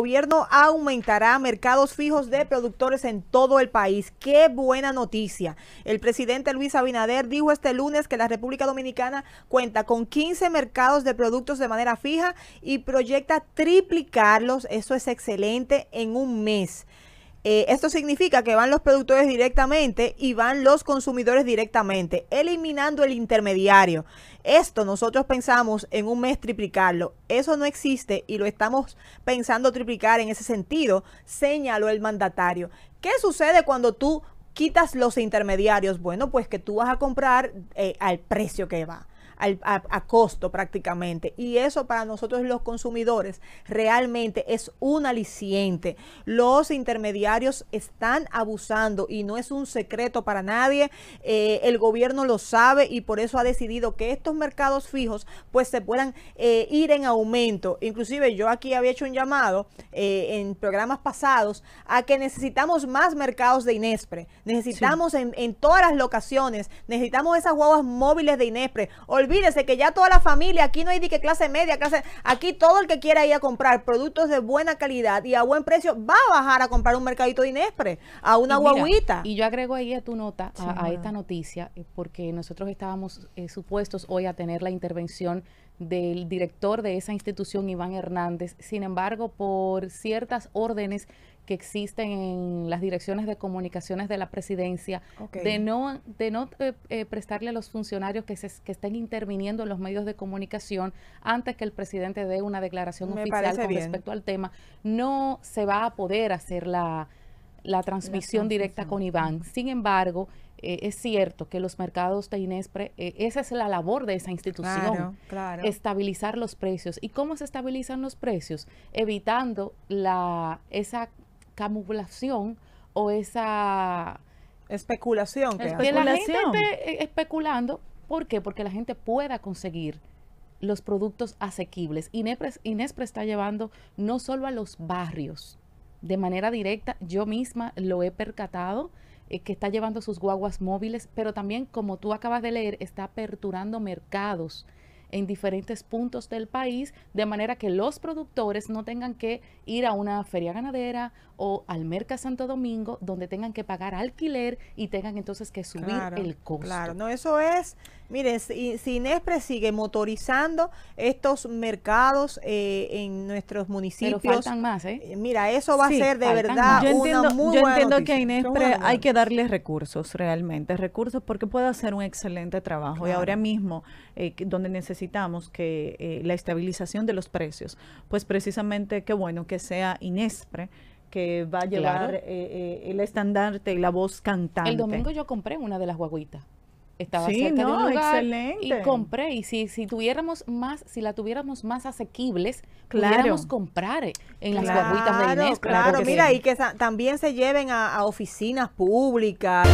gobierno aumentará mercados fijos de productores en todo el país. ¡Qué buena noticia! El presidente Luis Abinader dijo este lunes que la República Dominicana cuenta con 15 mercados de productos de manera fija y proyecta triplicarlos. Eso es excelente en un mes. Eh, esto significa que van los productores directamente y van los consumidores directamente, eliminando el intermediario. Esto nosotros pensamos en un mes triplicarlo. Eso no existe y lo estamos pensando triplicar en ese sentido, señaló el mandatario. ¿Qué sucede cuando tú quitas los intermediarios? Bueno, pues que tú vas a comprar eh, al precio que va a, costo prácticamente. Y eso para nosotros los consumidores realmente es un aliciente. Los intermediarios están abusando y no es un secreto para nadie. Eh, el gobierno lo sabe y por eso ha decidido que estos mercados fijos pues se puedan eh, ir en aumento. Inclusive yo aquí había hecho un llamado eh, en programas pasados a que necesitamos más mercados de Inespre. Necesitamos en, en, todas las locaciones, necesitamos esas guaguas móviles de Inespre. Fíjense que ya toda la familia, aquí no hay de que clase media, clase, aquí todo el que quiera ir a comprar productos de buena calidad y a buen precio va a bajar a comprar un mercadito de Inespre, a una guaguita. Y yo agrego ahí a tu nota, a, esta noticia, eh, porque nosotros estábamos eh, supuestos hoy a tener la intervención del director de esa institución, Iván Hernández. Sin embargo, por ciertas órdenes que existen en las direcciones de comunicaciones de la presidencia, de no, de no eh, eh, prestarle a los funcionarios que, que estén interviniendo en los medios de comunicación antes que el presidente dé una declaración oficial con respecto al tema, no se va a poder hacer la, la transmisión directa con Iván. Sin embargo, eh, es cierto que los mercados de Inespre, esa es la labor de esa institución, estabilizar los precios. ¿Y cómo se estabilizan los precios? Evitando la, esa camuflación o esa especulación que, la gente eh, especulando. ¿Por qué? Porque la gente pueda conseguir los productos asequibles. Y Inespre está llevando no solo a los barrios, de manera directa, yo misma lo he percatado, eh, que está llevando sus guaguas móviles, pero también, como tú acabas de leer, está aperturando mercados en diferentes puntos del país, de manera que los productores no tengan que ir a una feria ganadera o al Merca Santo Domingo, donde tengan que pagar alquiler y tengan entonces que subir el costo. Claro, no, eso es, miren, si, si Inespre sigue motorizando estos mercados eh, en nuestros municipios. Pero faltan más, ¿eh? ¿eh? Mira, eso va a ser de verdad yo una entiendo, muy Yo entiendo que a Inespre hay que darle recursos realmente, recursos porque puede hacer un excelente trabajo y ahora mismo eh, donde necesita necesitamos, que eh, la estabilización de los precios, pues precisamente qué bueno que sea Inespre que va a llevar eh, eh, el estandarte y la voz cantante. El domingo yo compré una de las guaguitas estaba sí, no, excelente. y compré y si, si tuviéramos más si la tuviéramos más asequibles claro. pudiéramos comprar en las guaguitas de Inés claro, mira y que también se lleven a, a oficinas públicas